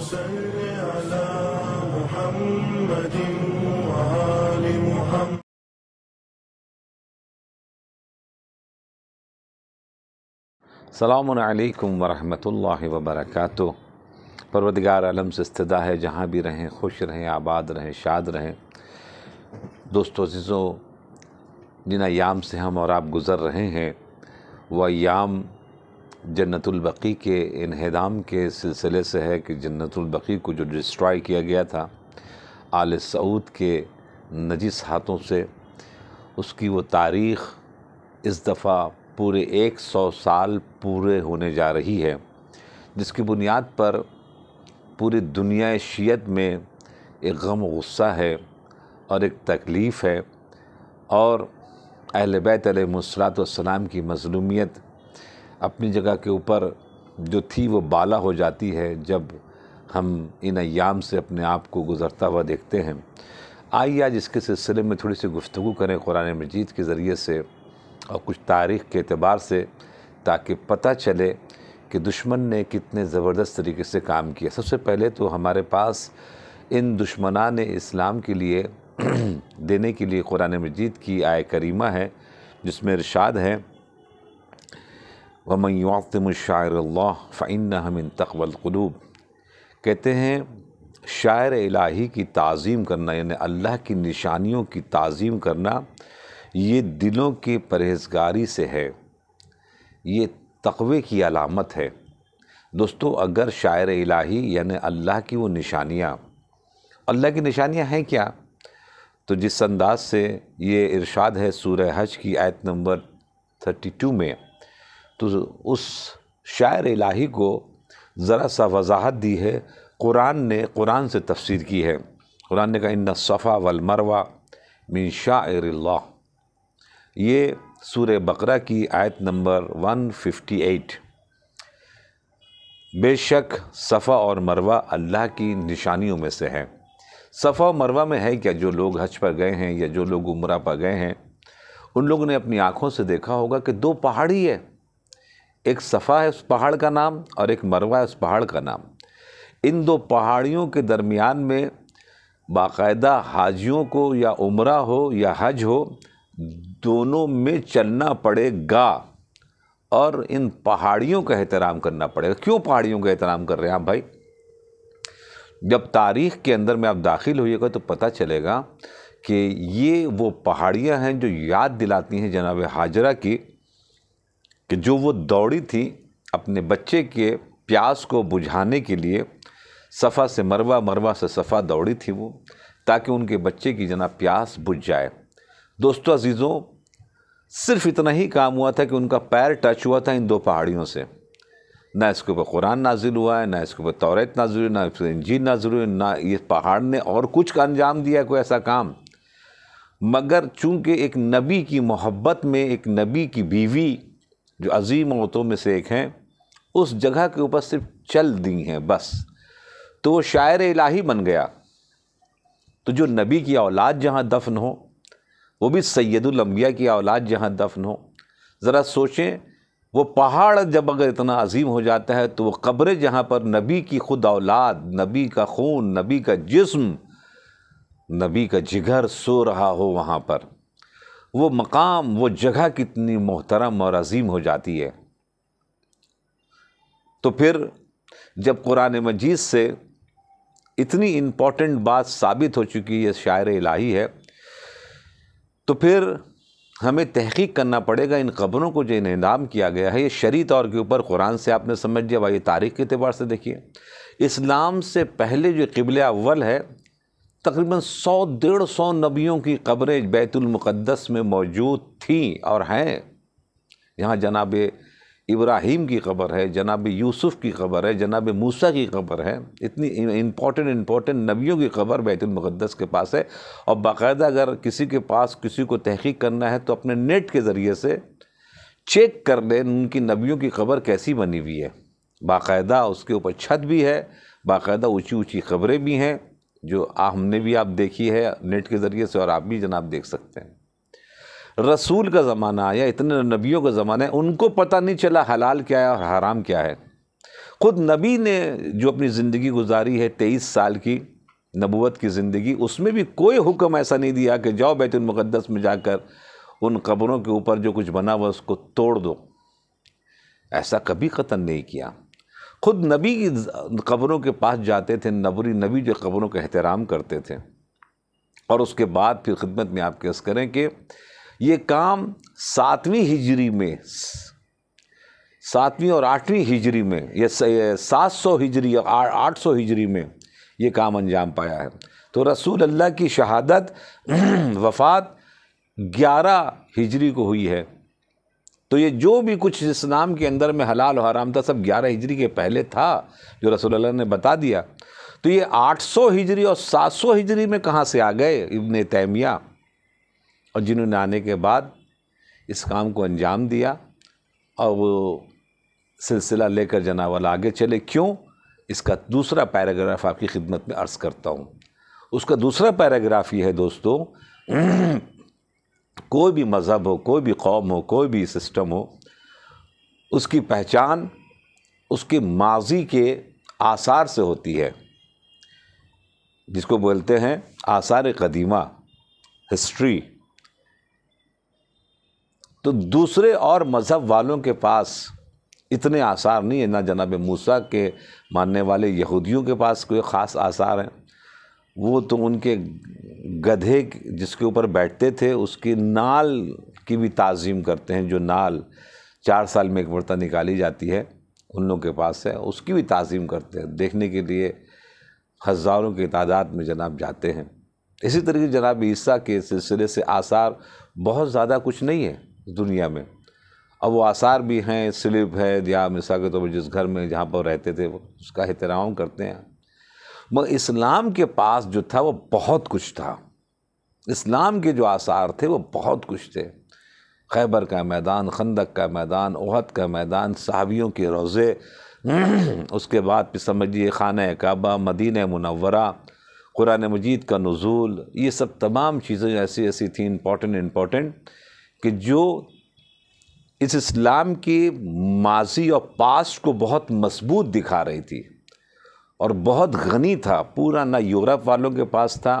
अल्लाम वरहमतुल्लाहि वबरकातु परवदगार आलम से इस्तदा है जहाँ भी रहें खुश रहें आबाद रहें शाद रहें दोस्तों अज़ीज़ों जिन अयाम से हम और आप गुज़र रहे हैं वह अयाम जन्नतुलबकी के इहदाम के सिलसिले से है कि जन्नतुलबकी को जो डिस्ट्रॉय किया गया था आल सऊद के नजिस हाथों से उसकी वो तारीख़ इस दफ़ा पूरे एक सौ साल पूरे होने जा रही है जिसकी बुनियाद पर पूरी दुनिया शीत में एक गम गुस्सा है और एक तकलीफ़ है और अहल बैतलम सलात की मजलूमियत अपनी जगह के ऊपर जो थी वो बाला हो जाती है जब हम इन अयाम से अपने आप को गुज़रता हुआ देखते हैं आइए आज इसके सिलसिले में थोड़ी सी गुफ्तु करें कुरान मजीद के ज़रिए से और कुछ तारीख़ के अतबार से ताकि पता चले कि दुश्मन ने कितने ज़बरदस्त तरीके से काम किया सबसे पहले तो हमारे पास इन दुश्मना ने इस्लाम के लिए देने के लिए कुरान मजीद की आय करीमा है जिसमें इर्शाद है वमन युतम शायर फ़िन हमिन तकबल क़लूब कहते हैं शायर इलाही की तज़ीम करना यानि अल्लाह की निशानियों की तज़ीम करना ये दिलों के परहेजगारी से है ये तकवे की अलामत है दोस्तों अगर शायर इलाही यानि अल्लाह की वो निशानियाँ अल्लाह की निशानियाँ हैं क्या तो जिस अंदाज से ये इरशाद है सूर हज की आयत नंबर थर्टी टू में तो उस शायर इलाही को ज़रा सा वजाहत दी है कुरान ने कुरान से तफसीर की है कुरान ने कहा इन्ना सफ़ा वल मरवा मिन शायर ये सूर बकरा की आयत नंबर 158 बेशक सफ़ा और मरवा अल्लाह की निशानियों में से हैं सफ़ा और मरवा में है क्या जो लोग हज पर गए हैं या जो लोग उम्र पर गए हैं उन लोगों ने अपनी आँखों से देखा होगा कि दो पहाड़ी है एक सफ़ा है उस पहाड़ का नाम और एक मरवा है उस पहाड़ का नाम इन दो पहाड़ियों के दरमियान में बाकायदा हाजियों को या उम्र हो या हज हो दोनों में चलना पड़ेगा और इन पहाड़ियों का एहतराम करना पड़ेगा क्यों पहाड़ियों का एहतराम कर रहे हैं आप भाई जब तारीख़ के अंदर में आप दाखिल होइएगा तो पता चलेगा कि ये वो पहाड़ियाँ हैं जो याद दिलाती हैं जनाब हाजरा की कि जो वो दौड़ी थी अपने बच्चे के प्यास को बुझाने के लिए सफ़ा से मरवा मरवा से सफ़ा दौड़ी थी वो ताकि उनके बच्चे की जना प्यास बुझ जाए दोस्तों अजीज़ों सिर्फ इतना ही काम हुआ था कि उनका पैर टच हुआ था इन दो पहाड़ियों से ना इसके ऊपर कुरान नाजिल हुआ है ना इसके ऊपर तौरत नाजिल हुई ना इस इंजीन नाजिल हुई ना ये पहाड़ ने और कुछ का अंजाम दिया कोई ऐसा काम मगर चूंकि एक नबी की मोहब्बत में एक नबी की बीवी जो अजीम औरतों में से एक हैं उस जगह के ऊपर सिर्फ चल दी हैं बस तो वो शायर इलाही बन गया तो जो नबी की औलाद जहाँ दफन हो वो भी सैदुलम्बिया की औलाद जहाँ दफन हो ज़रा सोचें वो पहाड़ जब अगर इतना अजीम हो जाता है तो वो कब्रें जहाँ पर नबी की खुद औलाद नबी का खून नबी का जिस्म नबी का जिगर सो रहा हो वहाँ पर वो मकाम वो जगह कितनी मोहतरम और अजीम हो जाती है तो फिर जब कुरान मजीद से इतनी इम्पॉर्टेंट बात साबित हो चुकी है शायर इलाही है तो फिर हमें तहकीक करना पड़ेगा इन खबरों को जो इनाम किया गया है ये शरी तौर के ऊपर कुरान से आपने समझ लिया भाई तारीख़ के अतबार से देखिए इस्लाम से पहले जो कबल अव्वल है तकरीबन सौ डेढ़ सौ नबियों की कब्रें बैतुलमक़दस में मौजूद थीं और हैं यहाँ जनाब इब्राहिम की खबर है जनाब यूसुफ़ की खबर है जनाब मूसा की खबर है इतनी इम्पोर्टेंट इम्पोर्टेंट नबियों की खबर बैतुलमक़दस के पास है और बाकायदा अगर किसी के पास किसी को तहकीक करना है तो अपने नेट के ज़रिए से चेक कर लें उनकी नबियों की खबर कैसी बनी हुई है बाकायदा उसके ऊपर छत भी है बाकायदा ऊँची ऊँची खबरें भी हैं जो आ हमने भी आप देखी है नेट के ज़रिए से और आप भी जनाब देख सकते हैं रसूल का ज़माना आया इतने नबियों का ज़माना है उनको पता नहीं चला हलाल क्या है और हराम क्या है ख़ुद नबी ने जो अपनी ज़िंदगी गुजारी है तेईस साल की नबूत की ज़िंदगी उसमें भी कोई हुक्म ऐसा नहीं दिया कि जाओ बैतुलमक़दस में जाकर उन कब्रों के ऊपर जो कुछ बना हुआ उसको तोड़ दो ऐसा कभी ख़त्म नहीं किया ख़ुद नबी की कब्रों के पास जाते थे नबरी नबी जो कब्रों का एहतराम करते थे और उसके बाद फिर खिदमत में आप कैस करें कि ये काम सातवीं हिजरी में सातवीं और आठवीं हिजरी में या सात सौ हिजरी या आठ सौ हिजरी में ये काम अंजाम पाया है तो रसूल अल्लाह की शहादत वफ़ात ग्यारह हिजरी को हुई है तो ये जो भी कुछ इस्लाम के अंदर में हलाल और हराम था सब ग्यारह हिजरी के पहले था जो रसोल्ला ने बता दिया तो ये 800 हिजरी और 700 हिजरी में कहाँ से आ गए इबन तैमिया और जिन्होंने आने के बाद इस काम को अंजाम दिया और वो सिलसिला लेकर जनावल आगे चले क्यों इसका दूसरा पैराग्राफ आपकी खिदमत में अर्ज़ करता हूँ उसका दूसरा पैराग्राफ ये है दोस्तों कोई भी मज़हब हो कोई भी कौम हो कोई भी सिस्टम हो उसकी पहचान उसके माजी के आसार से होती है जिसको बोलते हैं आसार कदीमा हिस्ट्री तो दूसरे और मज़हब वालों के पास इतने आसार नहीं है ना जनाब मूसा के मानने वाले यहूदियों के पास कोई ख़ास आसार हैं वो तो उनके गधे जिसके ऊपर बैठते थे उसकी नाल की भी तज़ीम करते हैं जो नाल चार साल में एक मरता निकाली जाती है उन लोगों के पास है उसकी भी तज़ीम करते हैं देखने के लिए हज़ारों की तादाद में जनाब जाते हैं इसी तरीके जनाब ईसा के सिलसिले से आसार बहुत ज़्यादा कुछ नहीं है दुनिया में अब वो आसार भी हैं स्लिप है या मिसा के तौर तो जिस घर में जहाँ पर रहते थे उसका एहतराम करते हैं मगर इस्लाम के पास जो था वो बहुत कुछ था इस्लाम के जो आसार थे वो बहुत कुछ थे खैबर का मैदान खंदक का मैदान ओहद का मैदान सहावियों के रोज़े उसके बाद फिर समझिए ख़ान काबा मदीन मनवरा कुरान मजीद का नज़ूल ये सब तमाम चीज़ें ऐसी ऐसी थी इम्पोर्टेंट इम्पोर्टेंट कि जो इस इस्लाम की माजी और पास्ट को बहुत मजबूत दिखा रही थी और बहुत गनी था पूरा ना यूरोप वालों के पास था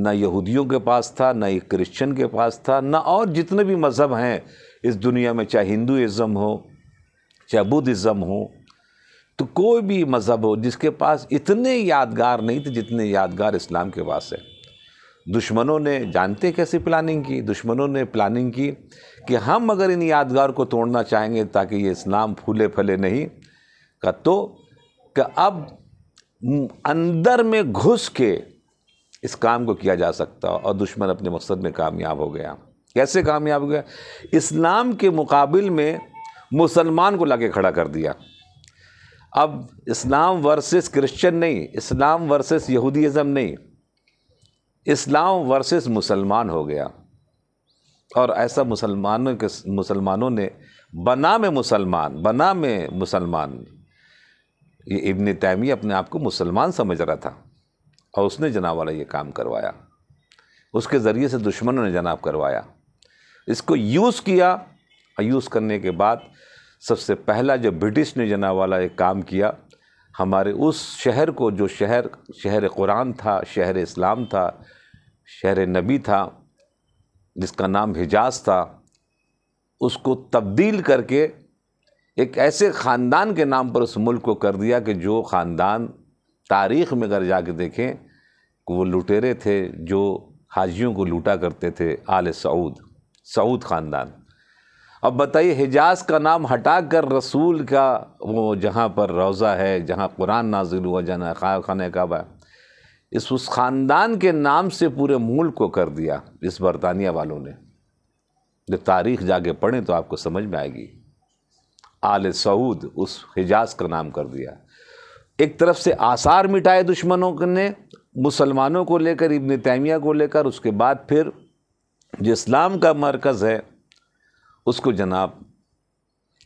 ना यहूदियों के पास था ना एक क्रिश्चन के पास था ना और जितने भी मज़हब हैं इस दुनिया में चाहे हिंदुज़म हो चाहे बुद्धिज़्म हो तो कोई भी मज़हब हो जिसके पास इतने यादगार नहीं थे जितने यादगार इस्लाम के पास है दुश्मनों ने जानते कैसे प्लानिंग की दुश्मनों ने प्लानिंग की कि हम अगर इन यादगार को तोड़ना चाहेंगे ताकि ये इस्लाम फूले फले नहीं का तो कि अब अंदर में घुस के इस काम को किया जा सकता और दुश्मन अपने मकसद में कामयाब हो गया कैसे कामयाब हो गया इस्लाम के मुकाबल में मुसलमान को लाके खड़ा कर दिया अब इस्लाम वर्सेस क्रिश्चियन नहीं इस्लाम वर्सेस यहूदीज़म नहीं इस्लाम वर्सेस मुसलमान हो गया और ऐसा मुसलमानों के मुसलमानों ने बना में मुसलमान बना में मुसलमान ये इबन तैमी अपने आप को मुसलमान समझ रहा था और उसने जनाब वाला ये काम करवाया उसके ज़रिए से दुश्मनों ने जनाब करवाया इसको यूज़ किया और यूज़ करने के बाद सबसे पहला जो ब्रिटिश ने जनाब वाला एक काम किया हमारे उस शहर को जो शहर शहर कुरान था शहर इस्लाम था शहर नबी था जिसका नाम हिजाज था उसको तब्दील करके एक ऐसे ख़ानदान के नाम पर उस मुल्क को कर दिया कि जो ख़ानदान तारीख़ में अगर जाके देखें वो लुटेरे थे जो हाजियों को लूटा करते थे आल सऊद सऊद ख़ानदान अब बताइए हिजाज़ का नाम हटा कर रसूल का वो जहाँ पर रोज़ा है जहाँ कुरान नाजिल हुआ जाना खान कहबा इस उस ख़ानदान के नाम से पूरे मुल्क को कर दिया इस बरतानिया वालों ने जब तारीख़ जाके पढ़ें तो आपको समझ में आएगी आल सऊद उस हिजाज का नाम कर दिया एक तरफ से आसार मिटाए दुश्मनों ने मुसलमानों को लेकर इबन तैमिया को लेकर उसके बाद फिर जो इस्लाम का मरकज़ है उसको जनाब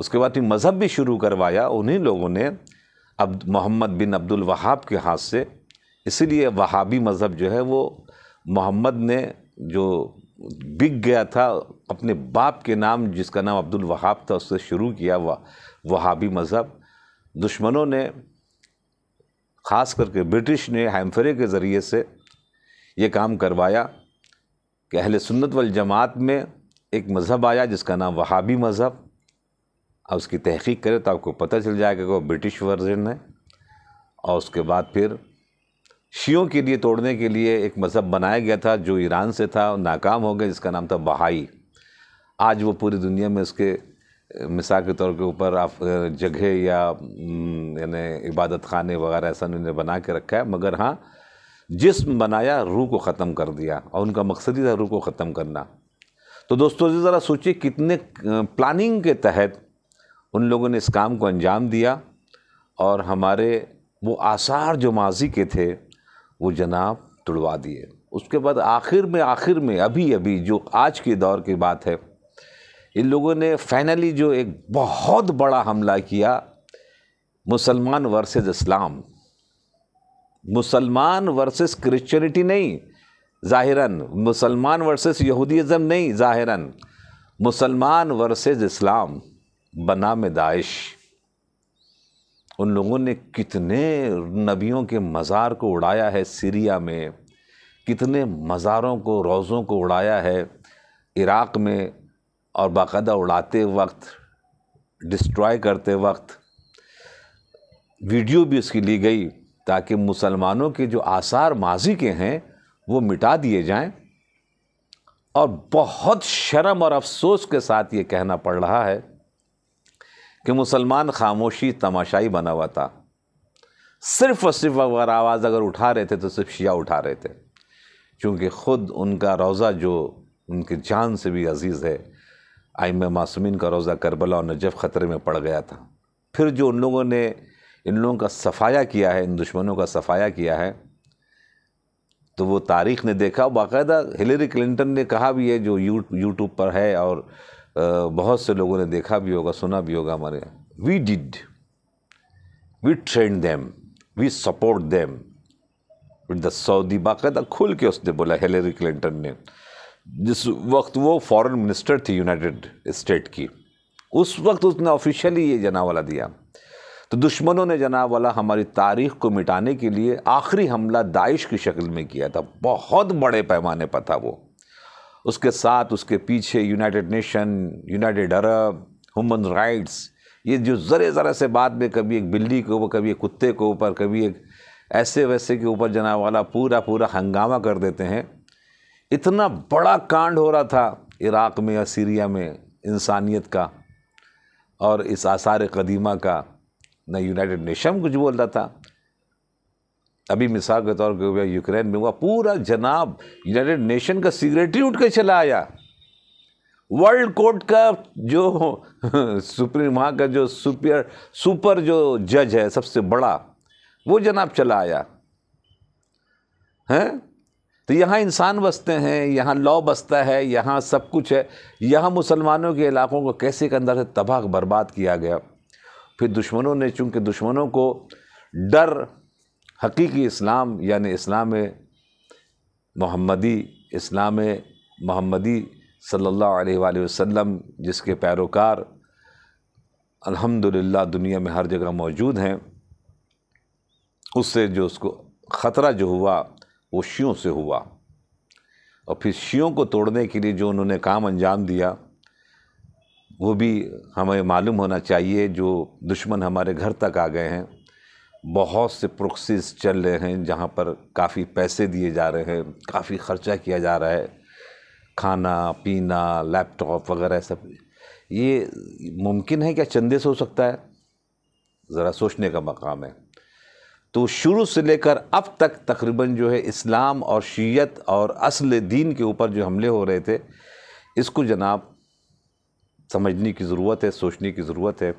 उसके बाद फिर मज़हब भी शुरू करवाया उन्हीं लोगों ने अब मोहम्मद बिन अब्दुल वहाब के हाथ से इसीलिए वहाबी मज़हब जो है वो मोहम्मद ने जो बिक गया था अपने बाप के नाम जिसका नाम अब्दुल वहाब था उससे शुरू किया हुआ वहाबी मज़हब दुश्मनों ने ख़ास करके ब्रिटिश ने हैम्फरे के ज़रिए से ये काम करवाया कि अहल सुन्नत वल जमात में एक मज़हब आया जिसका नाम वहाबी मज़हब अब उसकी तहकीक करें तो आपको पता चल जाएगा कि वो ब्रिटिश वर्जन है और उसके बाद फिर शियों के लिए तोड़ने के लिए एक मज़हब बनाया गया था जो ईरान से था नाकाम हो गए जिसका नाम था बहाई आज वो पूरी दुनिया में उसके मिसाल के तौर के ऊपर आप जगह या यानी इबादत खाने वगैरह ऐसा उन्होंने बना के रखा है मगर हाँ जिसम बनाया रूह को ख़त्म कर दिया और उनका मकसद ही था रूह को ख़त्म करना तो दोस्तों ज़रा सोचिए कितने प्लानिंग के तहत उन लोगों ने इस काम को अंजाम दिया और हमारे वो आसार जो माजी के थे वो जनाब तुड़वा दिए उसके बाद आखिर में आखिर में अभी अभी जो आज के दौर की बात है इन लोगों ने फाइनली जो एक बहुत बड़ा हमला किया मुसलमान वर्सेस इस्लाम मुसलमान वर्सेस क्रिश्चियनिटी नहीं ज़ाहिरन मुसलमान वर्सेस यहूदीज़म नहीं ज़ाहिरन मुसलमान वर्सेस इस्लाम बना में दाइश उन लोगों ने कितने नबियों के मज़ार को उड़ाया है सीरिया में कितने मज़ारों को रोज़ों को उड़ाया है इराक़ में और बाकायदा उड़ाते वक्त डिस्ट्रॉय करते वक्त वीडियो भी उसकी ली गई ताकि मुसलमानों के जो आसार माजी के हैं वो मिटा दिए जाएं और बहुत शर्म और अफसोस के साथ ये कहना पड़ रहा है कि मुसलमान खामोशी तमाशाई बना हुआ था सिर्फ और सिर्फ अगर आवाज़ अगर उठा रहे थे तो सिर्फ शिया उठा रहे थे क्योंकि ख़ुद उनका रोज़ा जो उनकी जान से भी अजीज़ है आइम मासूमिन का रोज़ा करबला और नजफ़ ख़तरे में पड़ गया था फिर जो उन लोगों ने इन लोगों का सफाया किया है इन दुश्मनों का सफाया किया है तो वो तारीख़ ने देखा बाकायदा हिलरी क्लिंटन ने कहा भी है जो यू यूट्यूब पर है और बहुत से लोगों ने देखा भी होगा सुना भी होगा हमारे we did we train them we support them with the Saudi बाकायदा खुल के उसने बोला हिलेरी क्लिंटन ने जिस वक्त वो फॉरेन मिनिस्टर थी यूनाइटेड स्टेट की उस वक्त उसने ऑफिशियली ये जना वाला दिया तो दुश्मनों ने जनाब वाला हमारी तारीख को मिटाने के लिए आखिरी हमला दाइश की शक्ल में किया था बहुत बड़े पैमाने पर था वो उसके साथ उसके पीछे United Nation United Arab human rights ये जो ज़रे ज़रा से बात में कभी एक बिल्ली के ऊपर कभी एक कुत्ते के ऊपर कभी एक ऐसे वैसे के ऊपर जना वाला पूरा पूरा हंगामा कर देते हैं इतना बड़ा कांड हो रहा था इराक़ में या सीरिया में इंसानियत का और इस आसार कदीमा का ना यूनाइटेड नेशन कुछ बोल रहा था अभी मिसाल के तौर पर यूक्रेन में हुआ पूरा जनाब यूनाइटेड नेशन का सिक्रेटरी उठ के चला आया वर्ल्ड कोर्ट का जो सुप्रीम वहाँ का जो सुपर सुपर जो जज है सबसे बड़ा वो जनाब चला आया हैं तो यहाँ इंसान बसते हैं यहाँ लॉ बसता है यहाँ सब कुछ है यहाँ मुसलमानों के इलाकों को कैसे के अंदर से तबाह बर्बाद किया गया फिर दुश्मनों ने चूंकि दुश्मनों को डर हकीकी इस्लाम यानि इस्लाम मोहम्मदी इस्लाम मोहम्मदी सल्लल्लाहु अलैहि वसल्लम जिसके पैरोकार अल्हम्दुलिल्लाह दुनिया में हर जगह मौजूद हैं उससे जो उसको ख़तरा जो हुआ वो शियों से हुआ और फिर शियों को तोड़ने के लिए जो उन्होंने काम अंजाम दिया वो भी हमें मालूम होना चाहिए जो दुश्मन हमारे घर तक आ गए हैं बहुत से प्रोक्सीज चल रहे हैं जहाँ पर काफ़ी पैसे दिए जा रहे हैं काफ़ी ख़र्चा किया जा रहा है खाना पीना लैपटॉप वगैरह सब ये मुमकिन है क्या चंदे से हो सकता है ज़रा सोचने का मकाम है तो शुरू से लेकर अब तक तकरीबन जो है इस्लाम और शीयत और असल दीन के ऊपर जो हमले हो रहे थे इसको जनाब समझने की ज़रूरत है सोचने की ज़रूरत है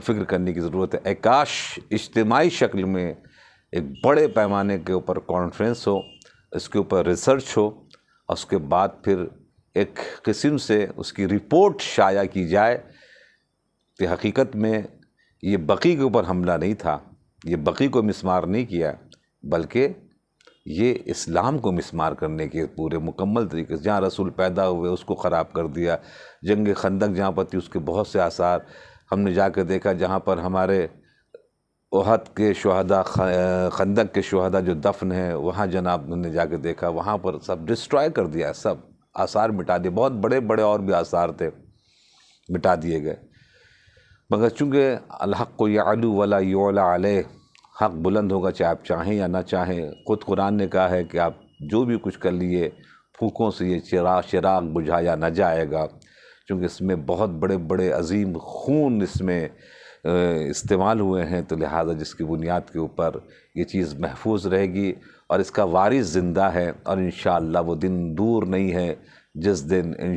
फ़िक्र करने की ज़रूरत है एकाश इज्तमाही शक्ल में एक बड़े पैमाने के ऊपर कॉन्फ्रेंस हो इसके ऊपर रिसर्च हो और उसके बाद फिर एक किस्म से उसकी रिपोर्ट शाया की जाए कि तो हकीकत में ये बकी के ऊपर हमला नहीं था ये बकी को मिसमार नहीं किया बल्कि ये इस्लाम को मिसमार करने के पूरे मुकम्मल तरीके से जहाँ रसूल पैदा हुए उसको ख़राब कर दिया जंग खंदक जहाँ पर थी उसके बहुत से आसार हमने जाकर देखा जहाँ पर हमारे ओहद के शहदा खंदक के शहदा जो दफन है वहाँ जनाब ने कर देखा वहाँ पर सब डिस्ट्रॉय कर दिया सब आसार मिटा दिए बहुत बड़े बड़े और भी आसार थे मिटा दिए गए मगर चूँकि अलहक को यालू वाला योला आले हक बुलंद होगा चाहे आप चाहें या ना चाहें ख़ुद कुरान ने कहा है कि आप जो भी कुछ कर लिए फूकों से ये चिराग चिराग बुझाया ना जाएगा चूँकि इसमें बहुत बड़े बड़े अजीम खून इसमें इस्तेमाल हुए हैं तो लिहाजा जिसकी बुनियाद के ऊपर ये चीज़ महफूज रहेगी और इसका वारिस ज़िंदा है और इन वो दिन दूर नहीं है जिस दिन इन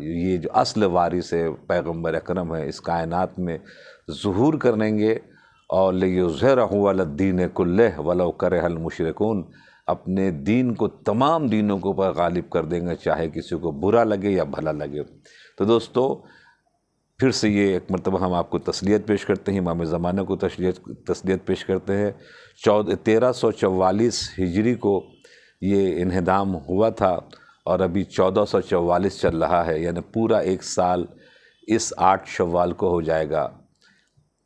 ये जो असल वारिस है पैगम्बर अक्रम है इस कायन में कर करेंगे और लेर दीन कुल्ल वलो कर हलमशरकून अपने दीन को तमाम दीनों के ऊपर गालिब कर देंगे चाहे किसी को बुरा लगे या भला लगे तो दोस्तों फिर से ये एक मरतबा हम आपको तसलीत पेश करते हैं इमाम ज़माने को तसलीत तसलीत पेश करते हैं चौदह तेरह सौ चवालीस हिजरी को ये इन्हदाम हुआ था और अभी चौदह सौ चवालीस चल रहा है यानी पूरा एक साल इस आठ शवाल को हो जाएगा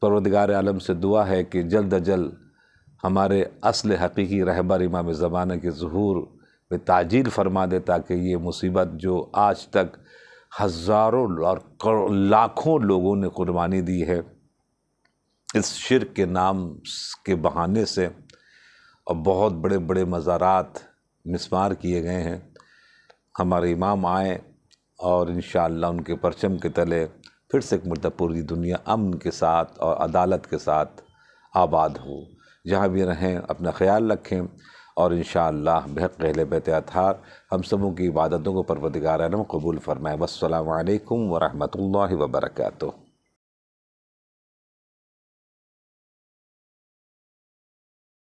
परवदगार आलम से दुआ है कि जल्द अज जल्द हमारे असल हकीकी रहबर इमाम ज़माना के जहूर में ताजील फरमा दे ताकि ये मुसीबत जो आज तक हज़ारों और लाखों लोगों ने कुर्बानी दी है इस शिर के नाम के बहाने से और बहुत बड़े बड़े मज़ारात मिसमार किए गए हैं हमारे इमाम आए और इन उनके परचम के तले फिर से एक मरतब पूरी दुनिया अमन के साथ और अदालत के साथ आबाद हो जहाँ भी रहें अपना ख्याल रखें और इन बेहद गहले बेहत अतार हम सबों की इबादतों को परवरदिगार कबूल फ़रमाए वालकम वरहमल वर्का